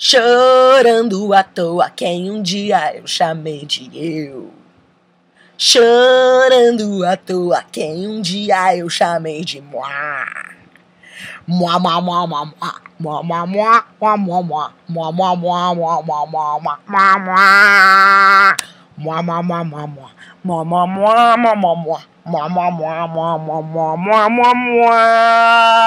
Chorando à toa quem um dia eu chamei de eu. Chorando à toa quem um dia eu chamei de moi. Moi, moi, moi, moi, moi, moi, moi, moi, moi, moi, moi, moi, moi, moi, moi, moi, moi, moi, moi. Moi, moi, moi, moi, moi. Moi, moi, moi, moi, moi, moi. Moi, moi, moi, moi, moi, moi, moi, moi, moi.